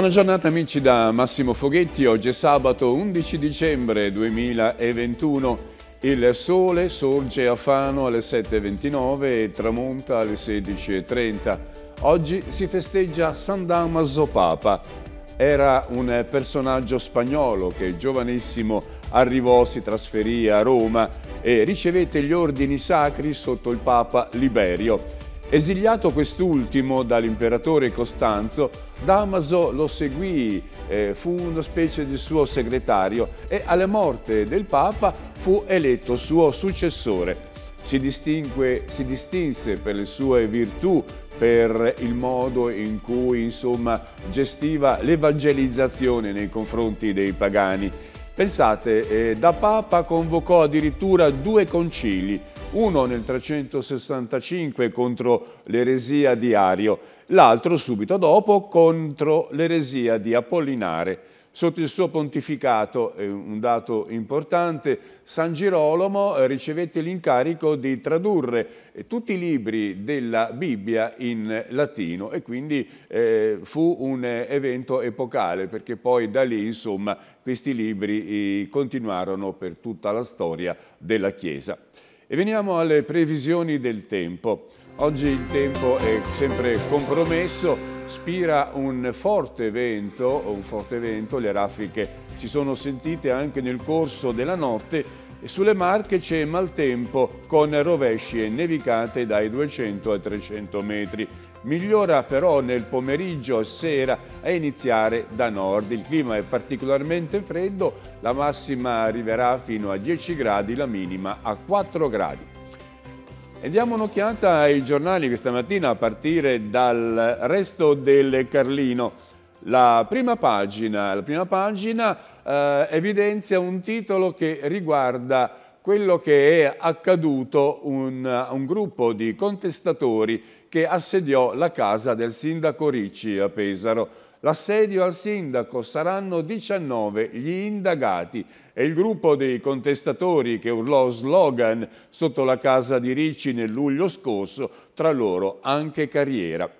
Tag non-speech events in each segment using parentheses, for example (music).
Buona giornata amici da Massimo Foghetti, oggi è sabato 11 dicembre 2021, il sole sorge a Fano alle 7.29 e tramonta alle 16.30. Oggi si festeggia San Damaso Papa, era un personaggio spagnolo che giovanissimo arrivò, si trasferì a Roma e ricevette gli ordini sacri sotto il Papa Liberio. Esiliato quest'ultimo dall'imperatore Costanzo, Damaso lo seguì, eh, fu una specie di suo segretario e alla morte del Papa fu eletto suo successore. Si, distingue, si distinse per le sue virtù, per il modo in cui insomma, gestiva l'evangelizzazione nei confronti dei pagani Pensate, eh, da Papa convocò addirittura due concili, uno nel 365 contro l'eresia di Ario, l'altro subito dopo contro l'eresia di Apollinare. Sotto il suo pontificato, un dato importante, San Girolamo eh, ricevette l'incarico di tradurre eh, tutti i libri della Bibbia in latino e quindi eh, fu un evento epocale perché poi da lì insomma questi libri continuarono per tutta la storia della Chiesa. E veniamo alle previsioni del tempo. Oggi il tempo è sempre compromesso, spira un forte vento, un forte vento, le raffiche si sono sentite anche nel corso della notte e sulle Marche c'è maltempo con rovesci e nevicate dai 200 ai 300 metri. Migliora però nel pomeriggio, sera a iniziare da nord. Il clima è particolarmente freddo, la massima arriverà fino a 10 gradi, la minima a 4 gradi. E diamo un'occhiata ai giornali questa mattina a partire dal resto del Carlino. La prima pagina, la prima pagina eh, evidenzia un titolo che riguarda quello che è accaduto un, un gruppo di contestatori che assediò la casa del sindaco Ricci a Pesaro. L'assedio al sindaco saranno 19 gli indagati e il gruppo dei contestatori che urlò slogan sotto la casa di Ricci nel luglio scorso, tra loro anche carriera.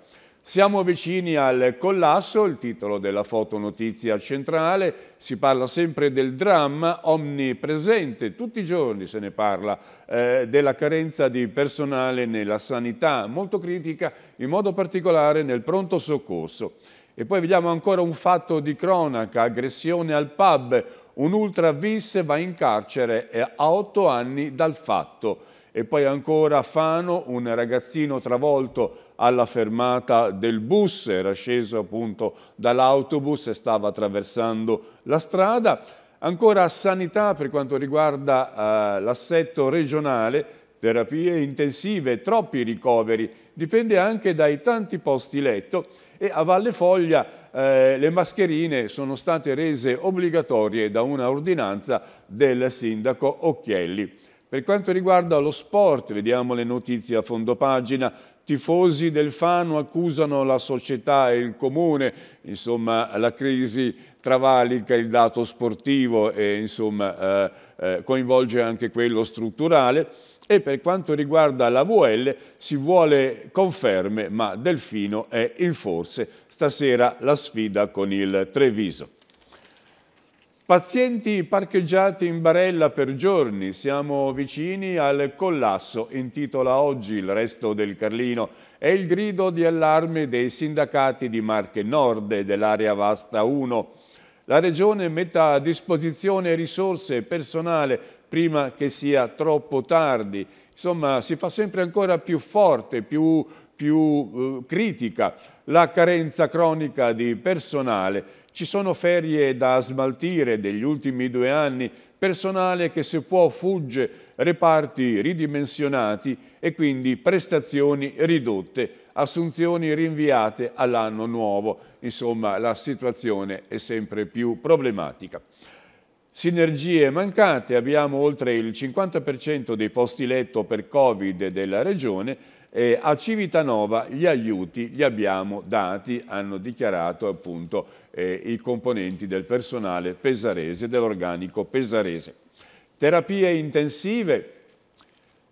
Siamo vicini al collasso, il titolo della fotonotizia centrale, si parla sempre del dramma omnipresente, tutti i giorni se ne parla, eh, della carenza di personale nella sanità, molto critica in modo particolare nel pronto soccorso. E poi vediamo ancora un fatto di cronaca, aggressione al pub, un ultra vis va in carcere eh, a otto anni dal fatto. E poi ancora Fano, un ragazzino travolto alla fermata del bus, era sceso appunto dall'autobus e stava attraversando la strada. Ancora sanità per quanto riguarda eh, l'assetto regionale, terapie intensive, troppi ricoveri, dipende anche dai tanti posti letto e a Valle Foglia eh, le mascherine sono state rese obbligatorie da una ordinanza del sindaco Occhielli. Per quanto riguarda lo sport, vediamo le notizie a fondo pagina, tifosi del Fano accusano la società e il comune, insomma la crisi travalica il dato sportivo e insomma eh, eh, coinvolge anche quello strutturale e per quanto riguarda la VL si vuole conferme ma Delfino è in forse stasera la sfida con il Treviso. Pazienti parcheggiati in barella per giorni, siamo vicini al collasso, intitola oggi il resto del Carlino. È il grido di allarme dei sindacati di Marche Nord e dell'area Vasta 1. La Regione metta a disposizione risorse e personale prima che sia troppo tardi. Insomma, si fa sempre ancora più forte, più più eh, critica, la carenza cronica di personale, ci sono ferie da smaltire degli ultimi due anni, personale che se può fugge, reparti ridimensionati e quindi prestazioni ridotte, assunzioni rinviate all'anno nuovo. Insomma, la situazione è sempre più problematica. Sinergie mancate, abbiamo oltre il 50% dei posti letto per Covid della Regione, eh, a Civitanova gli aiuti li abbiamo dati, hanno dichiarato appunto eh, i componenti del personale pesarese, dell'organico pesarese. Terapie intensive,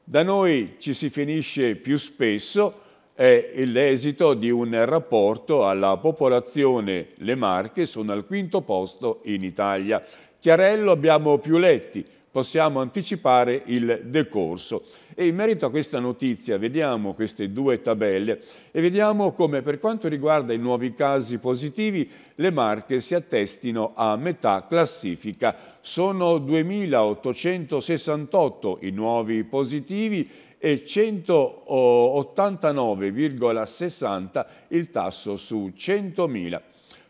da noi ci si finisce più spesso, è l'esito di un rapporto alla popolazione, le Marche sono al quinto posto in Italia. Chiarello abbiamo più letti, possiamo anticipare il decorso. E in merito a questa notizia vediamo queste due tabelle e vediamo come per quanto riguarda i nuovi casi positivi le marche si attestino a metà classifica. Sono 2.868 i nuovi positivi e 189,60 il tasso su 100.000.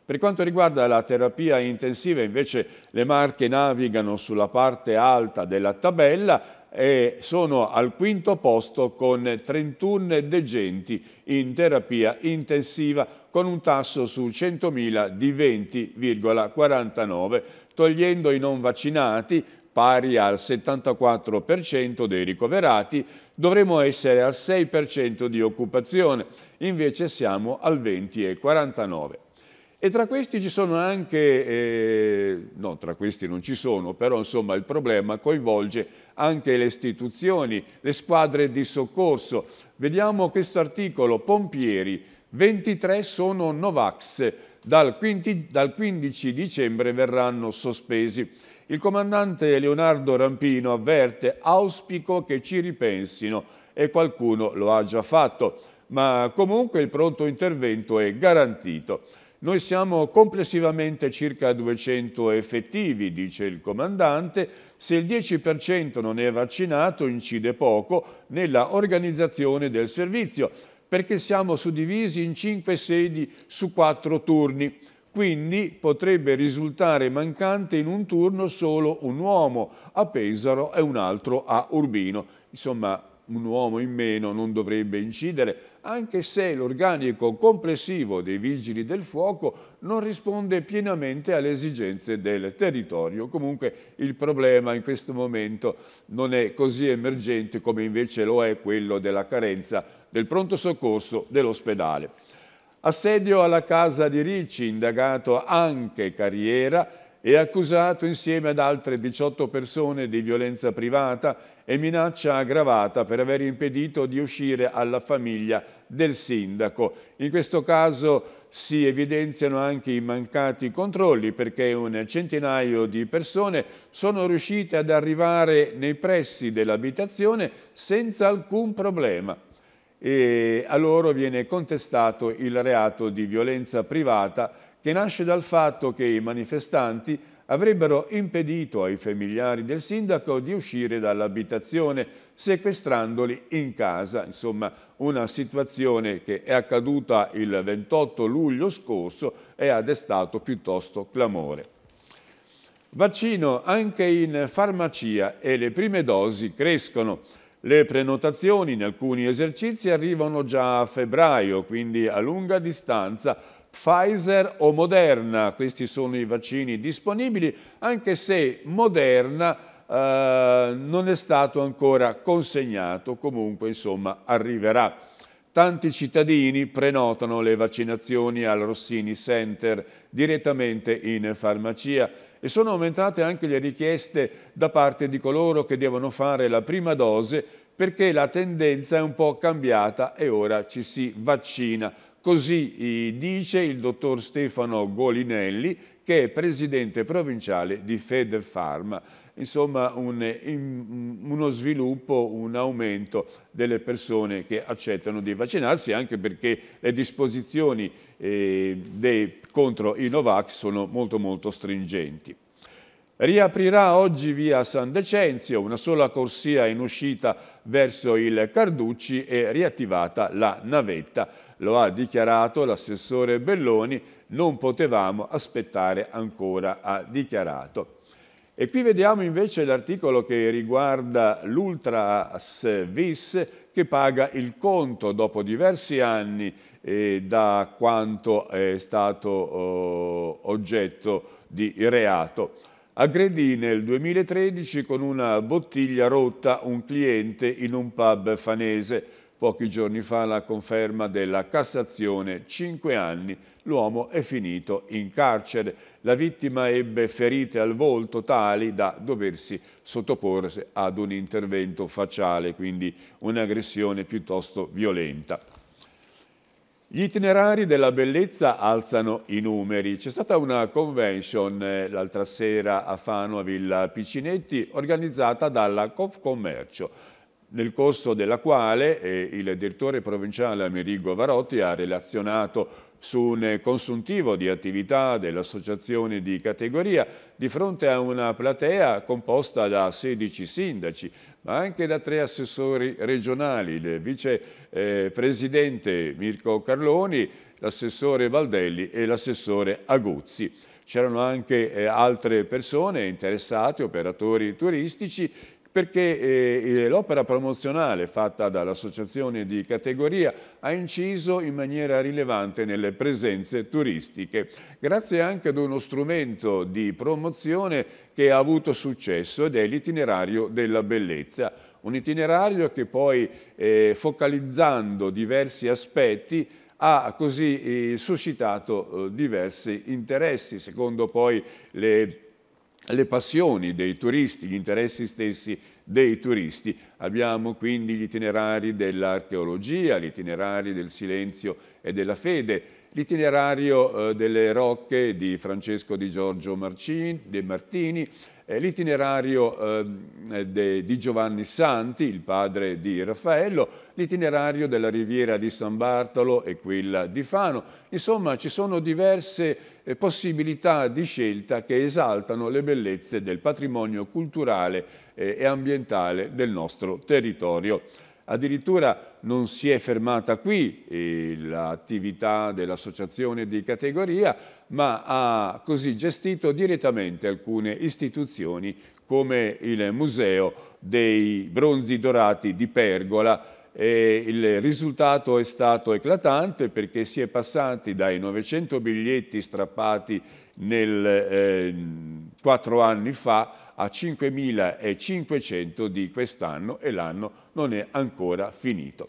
Per quanto riguarda la terapia intensiva, invece, le marche navigano sulla parte alta della tabella e sono al quinto posto con 31 degenti in terapia intensiva con un tasso su 100.000 di 20,49, togliendo i non vaccinati pari al 74% dei ricoverati, dovremo essere al 6% di occupazione, invece siamo al 20,49%. E tra questi ci sono anche, eh, no tra questi non ci sono, però insomma il problema coinvolge anche le istituzioni, le squadre di soccorso. Vediamo questo articolo, pompieri, 23 sono Novax, dal 15, dal 15 dicembre verranno sospesi. Il comandante Leonardo Rampino avverte, auspico che ci ripensino e qualcuno lo ha già fatto, ma comunque il pronto intervento è garantito. Noi siamo complessivamente circa 200 effettivi, dice il comandante, se il 10% non è vaccinato incide poco nella organizzazione del servizio, perché siamo suddivisi in 5 sedi su 4 turni. Quindi potrebbe risultare mancante in un turno solo un uomo a Pesaro e un altro a Urbino. Insomma, un uomo in meno non dovrebbe incidere, anche se l'organico complessivo dei vigili del fuoco non risponde pienamente alle esigenze del territorio. Comunque il problema in questo momento non è così emergente come invece lo è quello della carenza del pronto soccorso dell'ospedale. Assedio alla casa di Ricci, indagato anche Carriera, è accusato insieme ad altre 18 persone di violenza privata e minaccia aggravata per aver impedito di uscire alla famiglia del sindaco. In questo caso si evidenziano anche i mancati controlli perché un centinaio di persone sono riuscite ad arrivare nei pressi dell'abitazione senza alcun problema e a loro viene contestato il reato di violenza privata che nasce dal fatto che i manifestanti avrebbero impedito ai familiari del sindaco di uscire dall'abitazione, sequestrandoli in casa. Insomma, una situazione che è accaduta il 28 luglio scorso e ha destato piuttosto clamore. Vaccino anche in farmacia e le prime dosi crescono. Le prenotazioni in alcuni esercizi arrivano già a febbraio, quindi a lunga distanza Pfizer o Moderna, questi sono i vaccini disponibili, anche se Moderna Uh, non è stato ancora consegnato, comunque insomma arriverà. Tanti cittadini prenotano le vaccinazioni al Rossini Center direttamente in farmacia e sono aumentate anche le richieste da parte di coloro che devono fare la prima dose perché la tendenza è un po' cambiata e ora ci si vaccina Così eh, dice il dottor Stefano Golinelli, che è presidente provinciale di Federfarm. Insomma, un, uno sviluppo, un aumento delle persone che accettano di vaccinarsi, anche perché le disposizioni eh, dei, contro i Novax sono molto molto stringenti. Riaprirà oggi via San Decenzio una sola corsia in uscita verso il Carducci e riattivata la navetta. Lo ha dichiarato l'assessore Belloni, non potevamo aspettare ancora, ha dichiarato. E qui vediamo invece l'articolo che riguarda l'Ultras Vis che paga il conto dopo diversi anni eh, da quanto è stato oh, oggetto di reato aggredì nel 2013 con una bottiglia rotta un cliente in un pub fanese. Pochi giorni fa la conferma della Cassazione, 5 anni, l'uomo è finito in carcere. La vittima ebbe ferite al volto tali da doversi sottoporre ad un intervento facciale, quindi un'aggressione piuttosto violenta. Gli itinerari della bellezza alzano i numeri. C'è stata una convention eh, l'altra sera a Fano, a Villa Piccinetti, organizzata dalla Confcommercio, nel corso della quale eh, il direttore provinciale Amerigo Varotti ha relazionato su un consuntivo di attività dell'associazione di categoria di fronte a una platea composta da 16 sindaci, ma anche da tre assessori regionali, il vicepresidente eh, Mirko Carloni, l'assessore Baldelli e l'assessore Aguzzi. C'erano anche eh, altre persone interessate, operatori turistici, perché eh, l'opera promozionale fatta dall'associazione di categoria ha inciso in maniera rilevante nelle presenze turistiche, grazie anche ad uno strumento di promozione che ha avuto successo ed è l'itinerario della bellezza, un itinerario che poi eh, focalizzando diversi aspetti ha così eh, suscitato eh, diversi interessi, secondo poi le le passioni dei turisti, gli interessi stessi dei turisti. Abbiamo quindi gli itinerari dell'archeologia, gli itinerari del silenzio e della fede, l'itinerario eh, delle Rocche di Francesco di Giorgio Marcin, De Martini, l'itinerario ehm, eh, di Giovanni Santi, il padre di Raffaello, l'itinerario della riviera di San Bartolo e quella di Fano. Insomma, ci sono diverse eh, possibilità di scelta che esaltano le bellezze del patrimonio culturale e ambientale del nostro territorio. Addirittura non si è fermata qui eh, l'attività dell'associazione di categoria, ma ha così gestito direttamente alcune istituzioni come il Museo dei Bronzi Dorati di Pergola, e il risultato è stato eclatante perché si è passati dai 900 biglietti strappati nel, eh, 4 anni fa a 5.500 di quest'anno e l'anno non è ancora finito.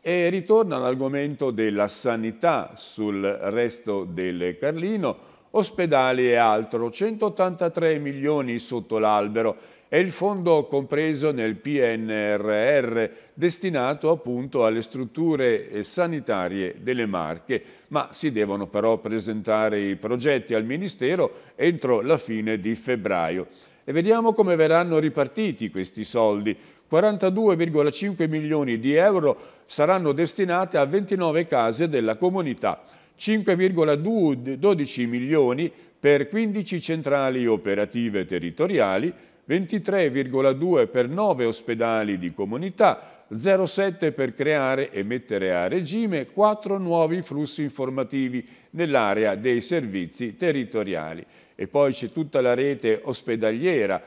E ritorno all'argomento della sanità sul resto del Carlino, ospedali e altro, 183 milioni sotto l'albero e il fondo compreso nel PNRR destinato appunto alle strutture eh, sanitarie delle Marche, ma si devono però presentare i progetti al Ministero entro la fine di febbraio. E vediamo come verranno ripartiti questi soldi. 42,5 milioni di euro saranno destinati a 29 case della comunità, 5,12 milioni per 15 centrali operative territoriali, 23,2 per 9 ospedali di comunità, 0,7 per creare e mettere a regime 4 nuovi flussi informativi nell'area dei servizi territoriali e poi c'è tutta la rete ospedaliera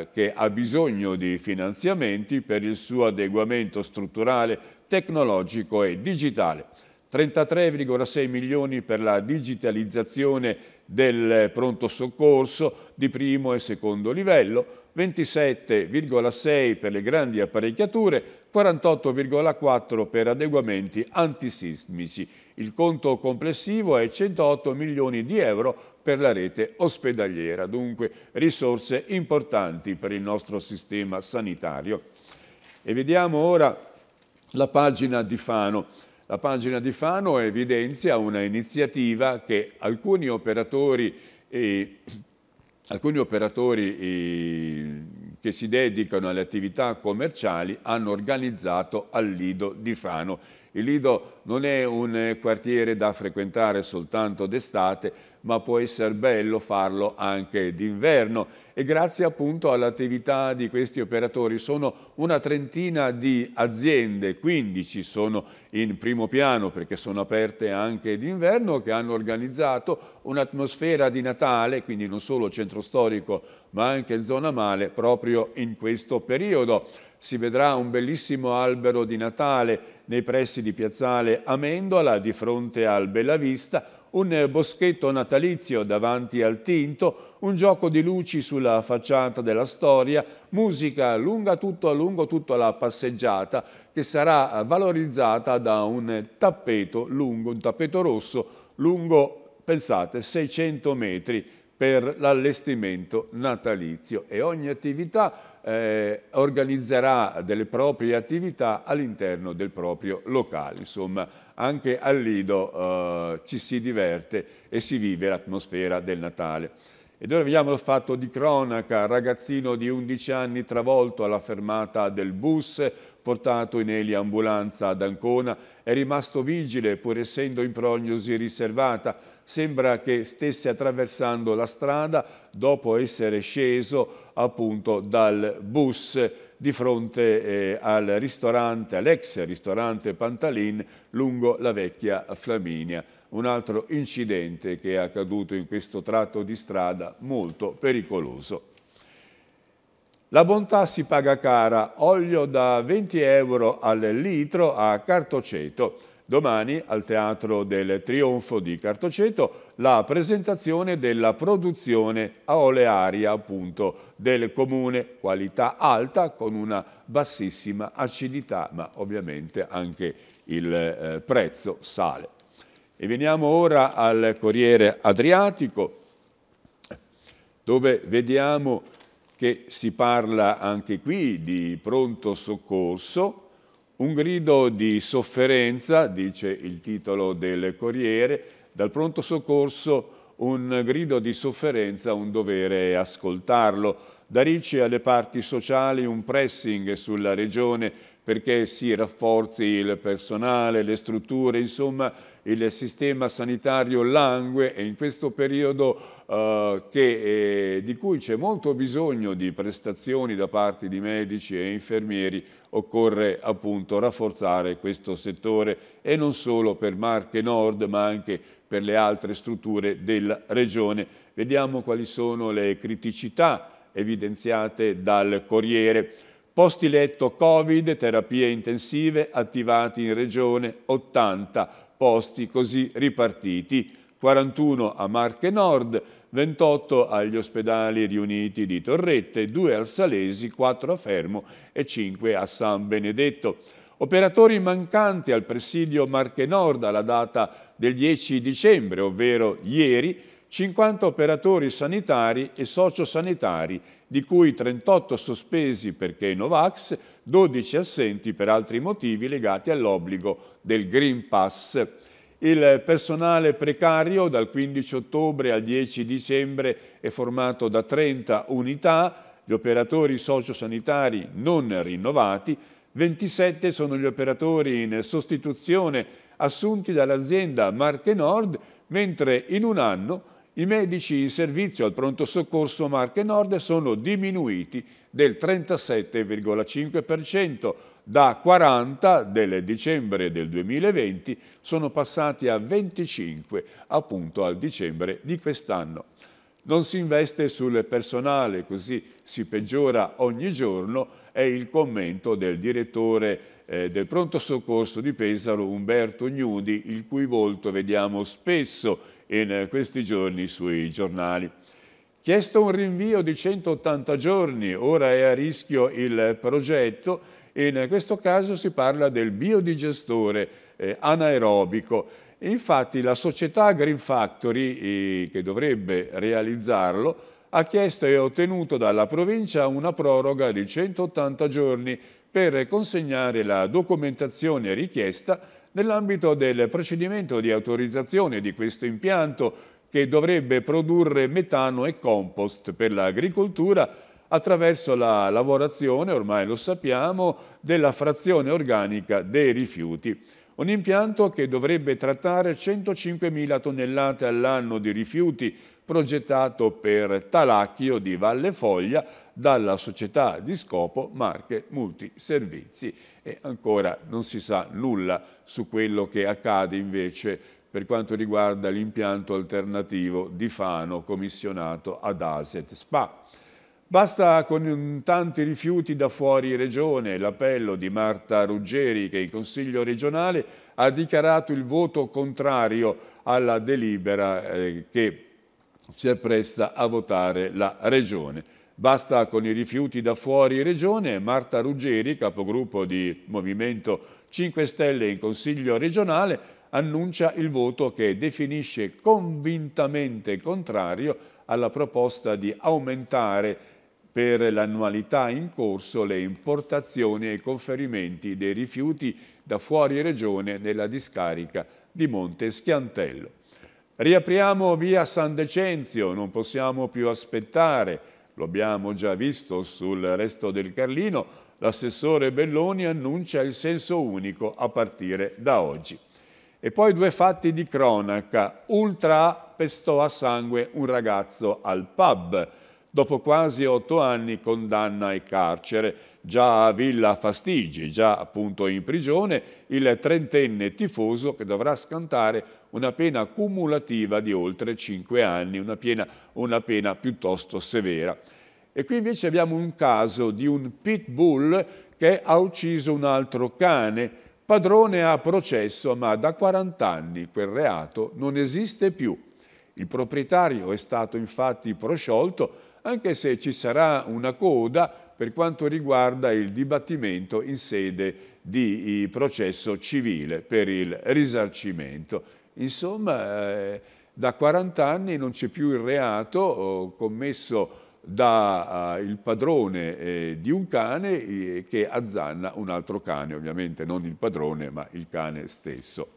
eh, che ha bisogno di finanziamenti per il suo adeguamento strutturale, tecnologico e digitale. 33,6 milioni per la digitalizzazione del pronto soccorso di primo e secondo livello, 27,6 per le grandi apparecchiature, 48,4 per adeguamenti antisismici. Il conto complessivo è 108 milioni di euro per la rete ospedaliera, dunque risorse importanti per il nostro sistema sanitario. E vediamo ora la pagina di Fano. La pagina di Fano evidenzia una iniziativa che alcuni operatori, eh, (clears throat) alcuni operatori eh, che si dedicano alle attività commerciali hanno organizzato al Lido di Fano il Lido non è un quartiere da frequentare soltanto d'estate, ma può essere bello farlo anche d'inverno e grazie appunto all'attività di questi operatori sono una trentina di aziende, 15 sono in primo piano perché sono aperte anche d'inverno che hanno organizzato un'atmosfera di Natale, quindi non solo centro storico ma anche zona male proprio in questo periodo si vedrà un bellissimo albero di Natale nei pressi di Piazzale Amendola di fronte al Bella Vista, un boschetto natalizio davanti al Tinto, un gioco di luci sulla facciata della storia, musica lunga tutto a lungo tutta la passeggiata che sarà valorizzata da un tappeto lungo, un tappeto rosso lungo, pensate, 600 metri per l'allestimento natalizio e ogni attività eh, organizzerà delle proprie attività all'interno del proprio locale. Insomma, anche al Lido eh, ci si diverte e si vive l'atmosfera del Natale. Ed ora vediamo il fatto di cronaca, ragazzino di 11 anni travolto alla fermata del bus, portato in eliambulanza ad Ancona, è rimasto vigile pur essendo in prognosi riservata. Sembra che stesse attraversando la strada dopo essere sceso appunto dal bus di fronte eh, al ristorante, all'ex ristorante Pantalin lungo la vecchia Flaminia. Un altro incidente che è accaduto in questo tratto di strada molto pericoloso. La bontà si paga cara, olio da 20 euro al litro a Cartoceto. Domani al Teatro del Trionfo di Cartoceto la presentazione della produzione a olearia appunto del comune, qualità alta con una bassissima acidità, ma ovviamente anche il eh, prezzo sale. E veniamo ora al Corriere Adriatico dove vediamo che si parla anche qui di pronto soccorso, un grido di sofferenza, dice il titolo del Corriere, dal pronto soccorso un grido di sofferenza, un dovere ascoltarlo. Da Ricci alle parti sociali un pressing sulla regione perché si rafforzi il personale, le strutture, insomma il sistema sanitario langue e in questo periodo eh, che, eh, di cui c'è molto bisogno di prestazioni da parte di medici e infermieri occorre appunto rafforzare questo settore e non solo per Marche Nord ma anche per le altre strutture della regione. Vediamo quali sono le criticità evidenziate dal Corriere. Posti letto Covid, terapie intensive attivati in regione 80, posti così ripartiti, 41 a Marche Nord, 28 agli ospedali riuniti di Torrette, 2 al Salesi, 4 a Fermo e 5 a San Benedetto. Operatori mancanti al presidio Marche Nord alla data del 10 dicembre, ovvero ieri, 50 operatori sanitari e sociosanitari, di cui 38 sospesi perché Novax, 12 assenti per altri motivi legati all'obbligo del Green Pass. Il personale precario dal 15 ottobre al 10 dicembre è formato da 30 unità, gli operatori sociosanitari non rinnovati, 27 sono gli operatori in sostituzione assunti dall'azienda Marche Nord, mentre in un anno i medici in servizio al pronto soccorso Marche Nord sono diminuiti del 37,5%, da 40 del dicembre del 2020 sono passati a 25 appunto al dicembre di quest'anno. Non si investe sul personale, così si peggiora ogni giorno, è il commento del direttore eh, del pronto soccorso di Pesaro Umberto Gnudi, il cui volto vediamo spesso in eh, questi giorni sui giornali. Chiesto un rinvio di 180 giorni, ora è a rischio il progetto, in eh, questo caso si parla del biodigestore eh, anaerobico. Infatti la società Green Factory, eh, che dovrebbe realizzarlo, ha chiesto e ottenuto dalla provincia una proroga di 180 giorni per consegnare la documentazione richiesta nell'ambito del procedimento di autorizzazione di questo impianto che dovrebbe produrre metano e compost per l'agricoltura attraverso la lavorazione, ormai lo sappiamo, della frazione organica dei rifiuti. Un impianto che dovrebbe trattare 105.000 tonnellate all'anno di rifiuti progettato per Talacchio di Valle Foglia dalla società di scopo Marche Multiservizi e ancora non si sa nulla su quello che accade invece per quanto riguarda l'impianto alternativo di Fano commissionato ad Aset Spa. Basta con tanti rifiuti da fuori regione l'appello di Marta Ruggeri che in Consiglio regionale ha dichiarato il voto contrario alla delibera eh, che si appresta a votare la Regione. Basta con i rifiuti da fuori Regione, Marta Ruggeri, capogruppo di Movimento 5 Stelle in Consiglio regionale, annuncia il voto che definisce convintamente contrario alla proposta di aumentare per l'annualità in corso le importazioni e i conferimenti dei rifiuti da fuori regione nella discarica di Monte Schiantello. Riapriamo via San Decenzio, non possiamo più aspettare, lo abbiamo già visto sul resto del Carlino, l'assessore Belloni annuncia il senso unico a partire da oggi. E poi due fatti di cronaca. Ultra pestò a sangue un ragazzo al pub. Dopo quasi otto anni condanna e carcere, già a Villa Fastigi, già appunto in prigione, il trentenne tifoso che dovrà scantare una pena cumulativa di oltre 5 anni, una pena, una pena piuttosto severa. E qui invece abbiamo un caso di un pitbull che ha ucciso un altro cane, padrone a processo, ma da 40 anni quel reato non esiste più. Il proprietario è stato infatti prosciolto, anche se ci sarà una coda per quanto riguarda il dibattimento in sede di eh, processo civile per il risarcimento. Insomma, eh, da 40 anni non c'è più il reato eh, commesso dal eh, uh, padrone eh, di un cane eh, che azzanna un altro cane, ovviamente non il padrone ma il cane stesso.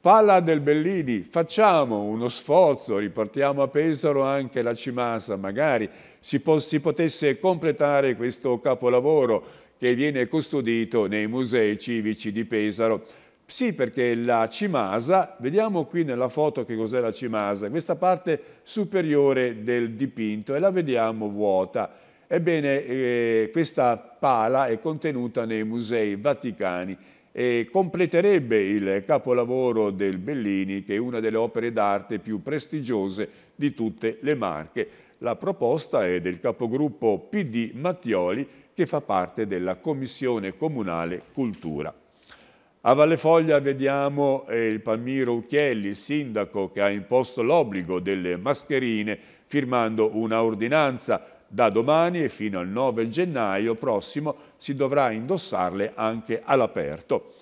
Palla del Bellini, facciamo uno sforzo, riportiamo a Pesaro anche la Cimasa, magari si, po si potesse completare questo capolavoro che viene custodito nei musei civici di Pesaro sì, perché la cimasa, vediamo qui nella foto che cos'è la cimasa, questa parte superiore del dipinto e la vediamo vuota. Ebbene, eh, questa pala è contenuta nei musei vaticani e completerebbe il capolavoro del Bellini, che è una delle opere d'arte più prestigiose di tutte le Marche. La proposta è del capogruppo PD Mattioli, che fa parte della Commissione Comunale Cultura. A Valle Foglia vediamo eh, il Palmiro Ucchielli, sindaco, che ha imposto l'obbligo delle mascherine firmando una ordinanza. Da domani e fino al 9 gennaio prossimo si dovrà indossarle anche all'aperto.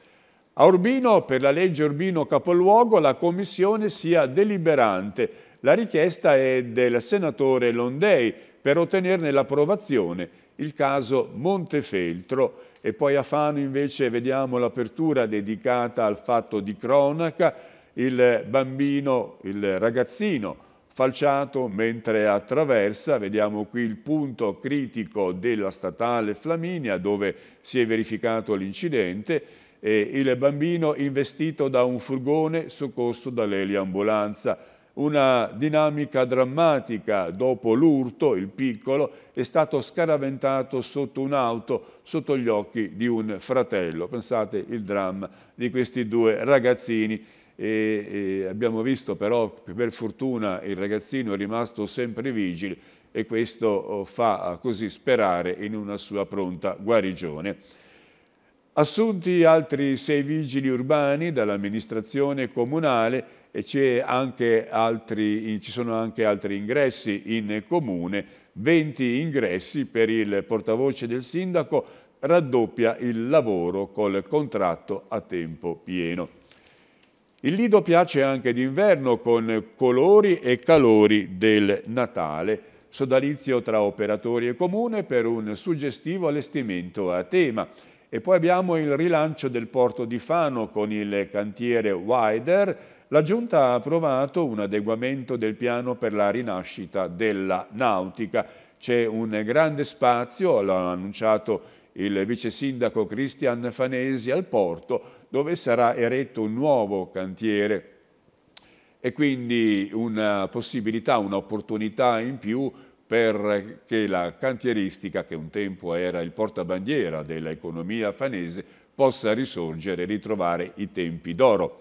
A Urbino, per la legge Urbino Capoluogo, la Commissione sia deliberante. La richiesta è del senatore Londei per ottenerne l'approvazione, il caso Montefeltro. E poi a Fano invece vediamo l'apertura dedicata al fatto di cronaca, il bambino, il ragazzino falciato mentre attraversa, vediamo qui il punto critico della statale Flaminia dove si è verificato l'incidente, il bambino investito da un furgone soccorso dall'eliambulanza. ambulanza una dinamica drammatica dopo l'urto, il piccolo, è stato scaraventato sotto un'auto, sotto gli occhi di un fratello. Pensate il dramma di questi due ragazzini. E, e abbiamo visto però, che per fortuna, il ragazzino è rimasto sempre vigile e questo oh, fa così sperare in una sua pronta guarigione. Assunti altri sei vigili urbani dall'amministrazione comunale e anche altri, ci sono anche altri ingressi in comune, 20 ingressi per il portavoce del sindaco, raddoppia il lavoro col contratto a tempo pieno. Il Lido piace anche d'inverno con colori e calori del Natale, sodalizio tra operatori e comune per un suggestivo allestimento a tema. E poi abbiamo il rilancio del porto di Fano con il cantiere Wider. La Giunta ha approvato un adeguamento del piano per la rinascita della nautica. C'è un grande spazio, l'ha annunciato il vice sindaco Cristian Fanesi al porto, dove sarà eretto un nuovo cantiere e quindi una possibilità, un'opportunità in più perché la cantieristica, che un tempo era il portabandiera dell'economia fanese, possa risorgere e ritrovare i tempi d'oro.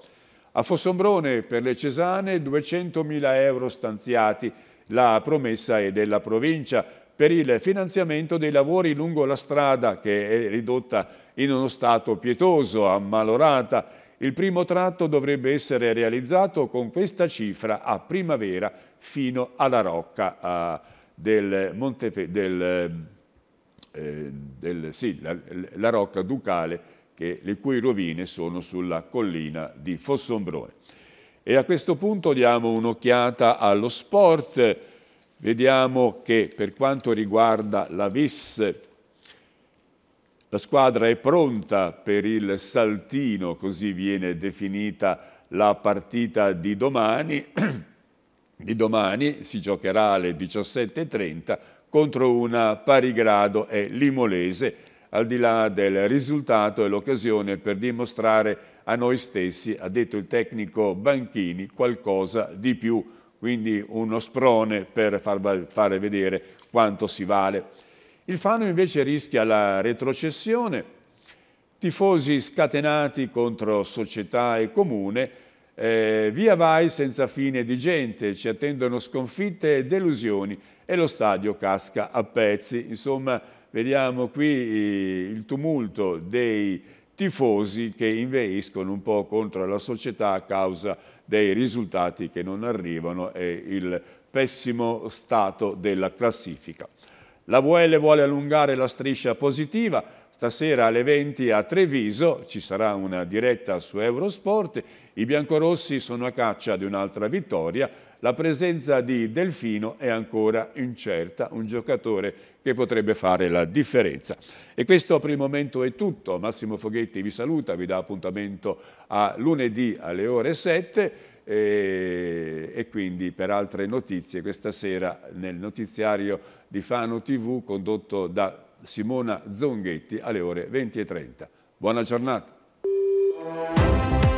A Fossombrone per le Cesane 200.000 euro stanziati, la promessa è della provincia per il finanziamento dei lavori lungo la strada che è ridotta in uno stato pietoso, ammalorata. Il primo tratto dovrebbe essere realizzato con questa cifra a primavera fino alla Rocca. A del, Montefe, del, eh, del sì, la, la, Rocca Ducale, che, le cui rovine sono sulla collina di Fossombrone. E a questo punto diamo un'occhiata allo sport. Vediamo che per quanto riguarda la VIS, la squadra è pronta per il saltino, così viene definita la partita di domani. (clears throat) di domani si giocherà alle 17.30 contro una Parigrado e Limolese, al di là del risultato è l'occasione per dimostrare a noi stessi, ha detto il tecnico Banchini, qualcosa di più, quindi uno sprone per far fare vedere quanto si vale. Il Fano invece rischia la retrocessione, tifosi scatenati contro società e comune, eh, via vai senza fine di gente, ci attendono sconfitte e delusioni e lo stadio casca a pezzi. Insomma, vediamo qui eh, il tumulto dei tifosi che inveiscono un po' contro la società a causa dei risultati che non arrivano e il pessimo stato della classifica. La VL vuole allungare la striscia positiva, stasera alle 20 a Treviso ci sarà una diretta su Eurosport, i biancorossi sono a caccia di un'altra vittoria, la presenza di Delfino è ancora incerta, un giocatore che potrebbe fare la differenza. E questo per il momento è tutto, Massimo Foghetti vi saluta, vi dà appuntamento a lunedì alle ore 7 e, eh, e, quindi per altre notizie questa sera nel notiziario di Fano TV condotto da Simona Zonghetti alle ore 20.30. Buona giornata.